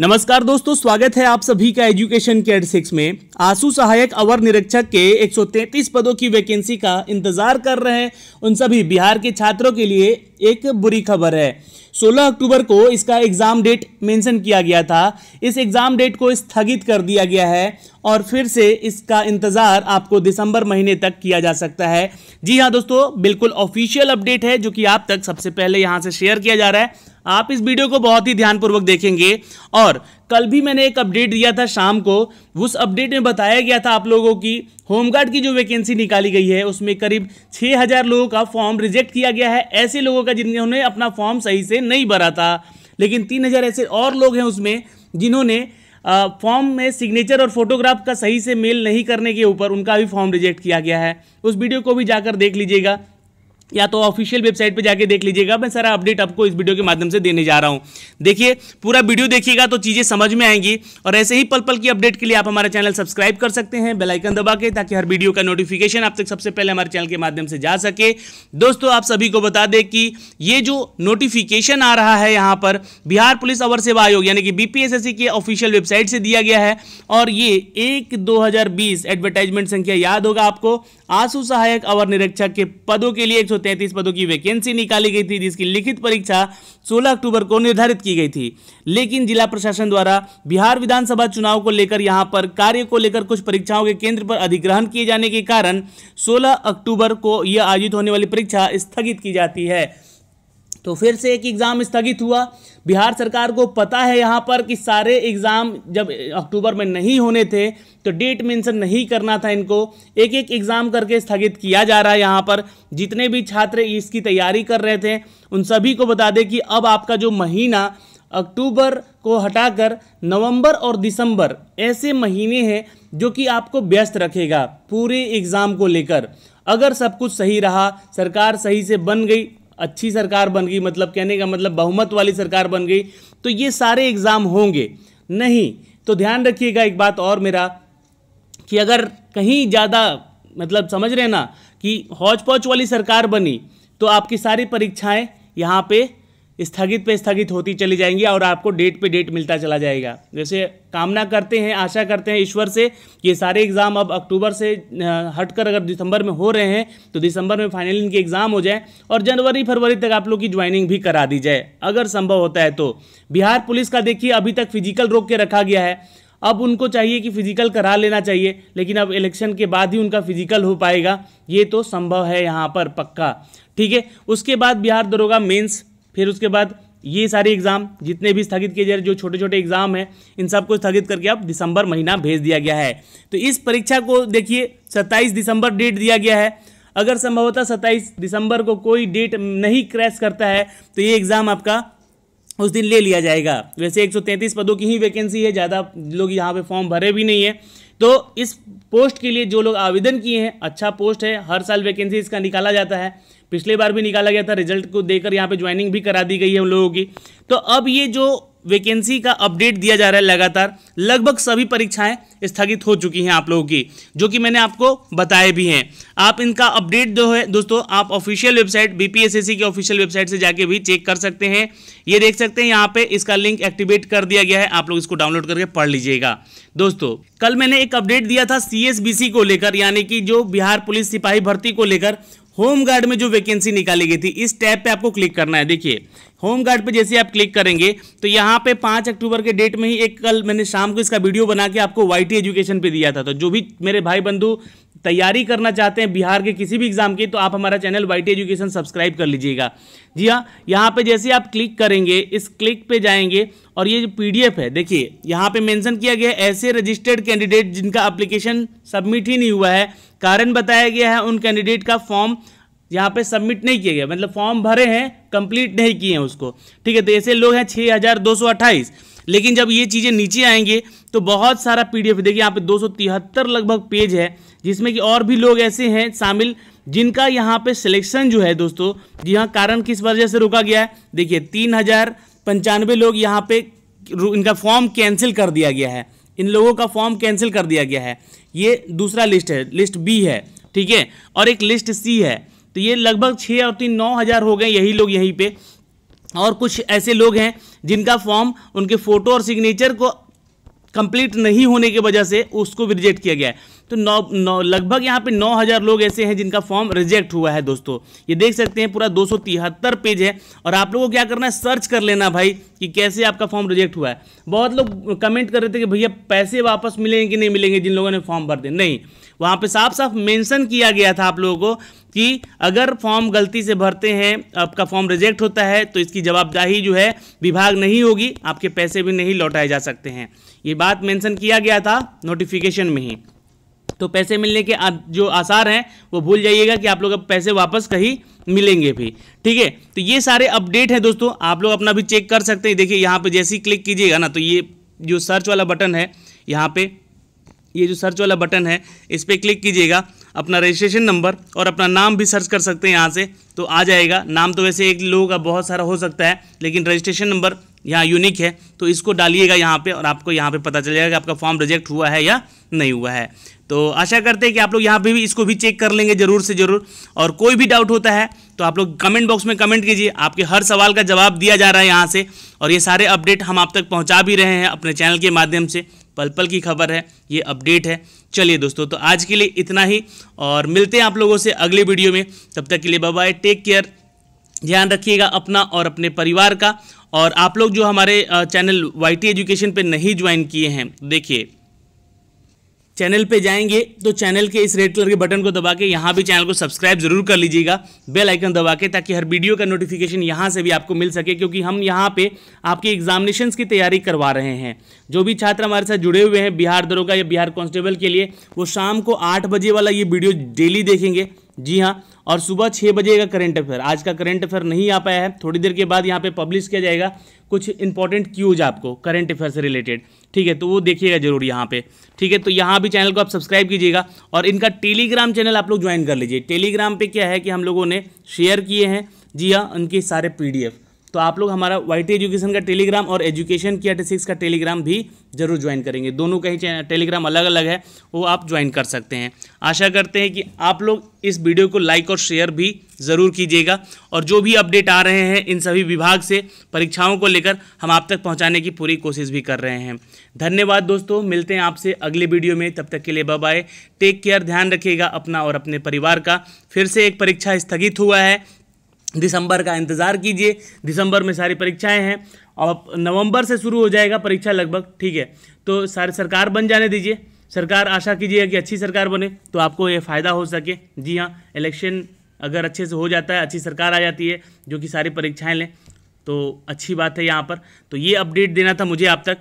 नमस्कार दोस्तों स्वागत है आप सभी का एजुकेशन केयर सिक्स में आंसू सहायक अवर निरीक्षक के 133 पदों की वैकेंसी का इंतजार कर रहे हैं उन सभी बिहार के छात्रों के लिए एक बुरी खबर है 16 अक्टूबर को इसका एग्ज़ाम डेट मेंशन किया गया था इस एग्ज़ाम डेट को स्थगित कर दिया गया है और फिर से इसका इंतज़ार आपको दिसंबर महीने तक किया जा सकता है जी हाँ दोस्तों बिल्कुल ऑफिशियल अपडेट है जो कि आप तक सबसे पहले यहाँ से शेयर किया जा रहा है आप इस वीडियो को बहुत ही ध्यानपूर्वक देखेंगे और कल भी मैंने एक अपडेट दिया था शाम को उस अपडेट में बताया गया था आप लोगों की होमगार्ड की जो वैकेंसी निकाली गई है उसमें करीब 6000 लोगों का फॉर्म रिजेक्ट किया गया है ऐसे लोगों का जिन्होंने अपना फॉर्म सही से नहीं भरा था लेकिन हज़ार ऐसे और लोग हैं उसमें जिन्होंने फॉर्म में सिग्नेचर और फोटोग्राफ का सही से मेल नहीं करने के ऊपर उनका भी फॉर्म रिजेक्ट किया गया है उस वीडियो को भी जाकर देख लीजिएगा या तो ऑफिशियल वेबसाइट पे जाके देख लीजिएगा मैं सारा अपडेट आपको इस वीडियो के माध्यम से देने जा रहा हूँ देखिए पूरा वीडियो देखिएगा तो चीज़ें समझ में आएंगी और ऐसे ही पल पल की अपडेट के लिए आप हमारा चैनल सब्सक्राइब कर सकते हैं बेलाइकन दबा के ताकि हर वीडियो का नोटिफिकेशन आप तक सबसे पहले हमारे चैनल के माध्यम से जा सके दोस्तों आप सभी को बता दें कि ये जो नोटिफिकेशन आ रहा है यहाँ पर बिहार पुलिस अवर सेवा आयोग यानी कि बी के ऑफिशियल वेबसाइट से दिया गया है और ये एक दो एडवर्टाइजमेंट संख्या याद होगा आपको आंसू सहायक अवर निरीक्षक के पदों के लिए 133 पदों की वैकेंसी निकाली गई थी जिसकी लिखित परीक्षा 16 अक्टूबर को निर्धारित की गई थी लेकिन जिला प्रशासन द्वारा बिहार विधानसभा चुनाव को लेकर यहां पर कार्य को लेकर कुछ परीक्षाओं के केंद्र पर अधिग्रहण किए जाने के कारण सोलह अक्टूबर को यह आयोजित होने वाली परीक्षा स्थगित की जाती है तो फिर से एक एग्ज़ाम स्थगित हुआ बिहार सरकार को पता है यहाँ पर कि सारे एग्ज़ाम जब अक्टूबर में नहीं होने थे तो डेट मेंशन नहीं करना था इनको एक एक एग्ज़ाम करके स्थगित किया जा रहा है यहाँ पर जितने भी छात्र इसकी तैयारी कर रहे थे उन सभी को बता दें कि अब आपका जो महीना अक्टूबर को हटाकर नवंबर और दिसंबर ऐसे महीने हैं जो कि आपको व्यस्त रखेगा पूरे एग्ज़ाम को लेकर अगर सब कुछ सही रहा सरकार सही से बन गई अच्छी सरकार बन गई मतलब कहने का मतलब बहुमत वाली सरकार बन गई तो ये सारे एग्ज़ाम होंगे नहीं तो ध्यान रखिएगा एक बात और मेरा कि अगर कहीं ज़्यादा मतलब समझ रहे ना कि हौज पौच वाली सरकार बनी तो आपकी सारी परीक्षाएं यहाँ पे स्थगित पे स्थगित होती चली जाएंगी और आपको डेट पे डेट मिलता चला जाएगा जैसे कामना करते हैं आशा करते हैं ईश्वर से कि ये सारे एग्ज़ाम अब अक्टूबर से हटकर अगर दिसंबर में हो रहे हैं तो दिसंबर में फाइनल इनके एग्ज़ाम हो जाए और जनवरी फरवरी तक आप लोग की ज्वाइनिंग भी करा दी जाए अगर संभव होता है तो बिहार पुलिस का देखिए अभी तक फिजिकल रोक के रखा गया है अब उनको चाहिए कि फिजिकल करा लेना चाहिए लेकिन अब इलेक्शन के बाद ही उनका फिजिकल हो पाएगा ये तो संभव है यहाँ पर पक्का ठीक है उसके बाद बिहार दरोगा मेंस फिर उसके बाद ये सारे एग्ज़ाम जितने भी स्थगित किए जा रहे जो छोटे छोटे एग्ज़ाम हैं इन सबको स्थगित करके अब दिसंबर महीना भेज दिया गया है तो इस परीक्षा को देखिए 27 दिसंबर डेट दिया गया है अगर संभवतः 27 दिसंबर को कोई डेट नहीं क्रैश करता है तो ये एग्ज़ाम आपका उस दिन ले लिया जाएगा वैसे 133 पदों की ही वैकेंसी है ज़्यादा लोग यहाँ पे फॉर्म भरे भी नहीं है तो इस पोस्ट के लिए जो लोग आवेदन किए हैं अच्छा पोस्ट है हर साल वैकेंसी इसका निकाला जाता है पिछले बार भी निकाला गया था रिजल्ट को देकर यहाँ पे ज्वाइनिंग भी करा दी गई है उन लोगों की तो अब ये जो वैकेंसी का अपडेट दिया जा रहा है लगातार लगभग सभी परीक्षाएं स्थगित हो चुकी हैं आप लोगों की जो कि मैंने आपको बताए भी हैं आप इनका अपडेट जो है दोस्तों आप ऑफिशियल वेबसाइट बीपीएसएससी की ऑफिशियल वेबसाइट से जाके भी चेक कर सकते हैं ये देख सकते हैं यहाँ पे इसका लिंक एक्टिवेट कर दिया गया है आप लोग इसको डाउनलोड करके पढ़ लीजिएगा दोस्तों कल मैंने एक अपडेट दिया था सीएसबीसी को लेकर यानी कि जो बिहार पुलिस सिपाही भर्ती को लेकर होम गार्ड में जो वैकेंसी निकाली गई थी इस टैब पे आपको क्लिक करना है देखिए होम गार्ड पे जैसे आप क्लिक करेंगे तो यहाँ पे पाँच अक्टूबर के डेट में ही एक कल मैंने शाम को इसका वीडियो बना के आपको वाई एजुकेशन पे दिया था तो जो भी मेरे भाई बंधु तैयारी करना चाहते हैं बिहार के किसी भी एग्जाम की तो आप हमारा चैनल वाई एजुकेशन सब्सक्राइब कर लीजिएगा जी हाँ यहाँ पे जैसे आप क्लिक करेंगे इस क्लिक पे जाएंगे और ये जो पीडीएफ है देखिए यहाँ पे मेंशन किया गया है ऐसे रजिस्टर्ड कैंडिडेट जिनका एप्लीकेशन सबमिट ही नहीं हुआ है कारण बताया गया है उन कैंडिडेट का फॉर्म यहाँ पे सबमिट नहीं किया गया मतलब फॉर्म भरे हैं कंप्लीट नहीं किए हैं उसको ठीक है तो ऐसे लोग हैं छः हज़ार दो सौ अट्ठाईस लेकिन जब ये चीज़ें नीचे आएंगे तो बहुत सारा पीडीएफ देखिए यहाँ पे दो सौ तिहत्तर लगभग पेज है जिसमें कि और भी लोग ऐसे हैं शामिल जिनका यहाँ पे सिलेक्शन जो है दोस्तों यहाँ कारण किस वजह से रोका गया है देखिए तीन हजार पंचानवे लोग यहाँ पे इनका फॉर्म कैंसिल कर दिया गया है इन लोगों का फॉर्म कैंसिल कर दिया गया है ये दूसरा लिस्ट है लिस्ट बी है ठीक है और एक लिस्ट सी है तो ये लगभग छः और तीन नौ हज़ार हो गए यही लोग यहीं पर और कुछ ऐसे लोग हैं जिनका फॉर्म उनके फ़ोटो और सिग्नेचर को कंप्लीट नहीं होने की वजह से उसको भी रिजेक्ट किया गया है तो नौ नौ लगभग यहाँ पे नौ हज़ार लोग ऐसे हैं जिनका फॉर्म रिजेक्ट हुआ है दोस्तों ये देख सकते हैं पूरा दो पेज है और आप लोगों को क्या करना है सर्च कर लेना भाई कि कैसे आपका फॉर्म रिजेक्ट हुआ है बहुत लोग कमेंट कर रहे थे कि भैया पैसे वापस मिलेंगे कि नहीं मिलेंगे जिन लोगों ने फॉर्म भर दिया नहीं वहाँ पे साफ साफ मेंशन किया गया था आप लोगों को कि अगर फॉर्म गलती से भरते हैं आपका फॉर्म रिजेक्ट होता है तो इसकी जवाबदाही जो है विभाग नहीं होगी आपके पैसे भी नहीं लौटाए जा सकते हैं ये बात मेंशन किया गया था नोटिफिकेशन में ही तो पैसे मिलने के जो आसार हैं वो भूल जाइएगा कि आप लोग अब पैसे वापस कहीं मिलेंगे भी ठीक है तो ये सारे अपडेट हैं दोस्तों आप लोग अपना भी चेक कर सकते हैं देखिए यहाँ पे जैसे ही क्लिक कीजिएगा ना तो ये जो सर्च वाला बटन है यहाँ पे ये जो सर्च वाला बटन है इस पर क्लिक कीजिएगा अपना रजिस्ट्रेशन नंबर और अपना नाम भी सर्च कर सकते हैं यहाँ से तो आ जाएगा नाम तो वैसे एक लोगों का बहुत सारा हो सकता है लेकिन रजिस्ट्रेशन नंबर यहाँ यूनिक है तो इसको डालिएगा यहाँ पे और आपको यहाँ पे पता चलेगा कि आपका फॉर्म रिजेक्ट हुआ है या नहीं हुआ है तो आशा करते हैं कि आप लोग यहाँ पे भी इसको भी चेक कर लेंगे ज़रूर से ज़रूर और कोई भी डाउट होता है तो आप लोग कमेंट बॉक्स में कमेंट कीजिए आपके हर सवाल का जवाब दिया जा रहा है यहाँ से और ये सारे अपडेट हम आप तक पहुँचा भी रहे हैं अपने चैनल के माध्यम से पल पल की खबर है ये अपडेट है चलिए दोस्तों तो आज के लिए इतना ही और मिलते हैं आप लोगों से अगले वीडियो में तब तक के लिए बाय टेक केयर ध्यान रखिएगा अपना और अपने परिवार का और आप लोग जो हमारे चैनल वाई एजुकेशन पे नहीं ज्वाइन किए हैं देखिए चैनल पे जाएंगे तो चैनल के इस रेड कलर के बटन को दबा के यहाँ भी चैनल को सब्सक्राइब जरूर कर लीजिएगा बेल आइकन दबा के ताकि हर वीडियो का नोटिफिकेशन यहाँ से भी आपको मिल सके क्योंकि हम यहाँ पे आपके एग्जामिनेशंस की तैयारी करवा रहे हैं जो भी छात्र हमारे साथ जुड़े हुए हैं बिहार दरोगा या बिहार कॉन्स्टेबल के लिए वो शाम को आठ बजे वाला ये वीडियो डेली देखेंगे जी हाँ और सुबह छः बजे का करंट अफेयर आज का करंट अफेयर नहीं आ पाया है थोड़ी देर के बाद यहाँ पे पब्लिश किया जाएगा कुछ इंपॉर्टेंट क्यूज आपको करंट अफेयर से रिलेटेड ठीक है तो वो देखिएगा जरूर यहाँ पे ठीक है तो यहाँ भी चैनल को आप सब्सक्राइब कीजिएगा और इनका टेलीग्राम चैनल आप लोग ज्वाइन कर लीजिए टेलीग्राम पर क्या है कि हम लोगों ने शेयर किए हैं जी हाँ उनके सारे पी तो आप लोग हमारा वाई एजुकेशन का टेलीग्राम और एजुकेशन की एटी का टेलीग्राम भी जरूर ज्वाइन करेंगे दोनों का ही टेलीग्राम अलग अलग है वो आप ज्वाइन कर सकते हैं आशा करते हैं कि आप लोग इस वीडियो को लाइक और शेयर भी ज़रूर कीजिएगा और जो भी अपडेट आ रहे हैं इन सभी विभाग से परीक्षाओं को लेकर हम आप तक पहुँचाने की पूरी कोशिश भी कर रहे हैं धन्यवाद दोस्तों मिलते हैं आपसे अगले वीडियो में तब तक के लिए बाय टेक केयर ध्यान रखिएगा अपना और अपने परिवार का फिर से एक परीक्षा स्थगित हुआ है दिसंबर का इंतज़ार कीजिए दिसंबर में सारी परीक्षाएं हैं और नवंबर से शुरू हो जाएगा परीक्षा लगभग ठीक है तो सारे सरकार बन जाने दीजिए सरकार आशा कीजिए कि अच्छी सरकार बने तो आपको ये फ़ायदा हो सके जी हाँ इलेक्शन अगर अच्छे से हो जाता है अच्छी सरकार आ जाती है जो कि सारी परीक्षाएँ लें तो अच्छी बात है यहाँ पर तो ये अपडेट देना था मुझे आप तक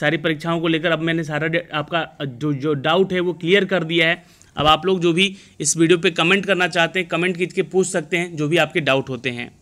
सारी परीक्षाओं को लेकर अब मैंने सारा आपका जो जो डाउट है वो क्लियर कर दिया है अब आप लोग जो भी इस वीडियो पे कमेंट करना चाहते हैं कमेंट कीजिए पूछ सकते हैं जो भी आपके डाउट होते हैं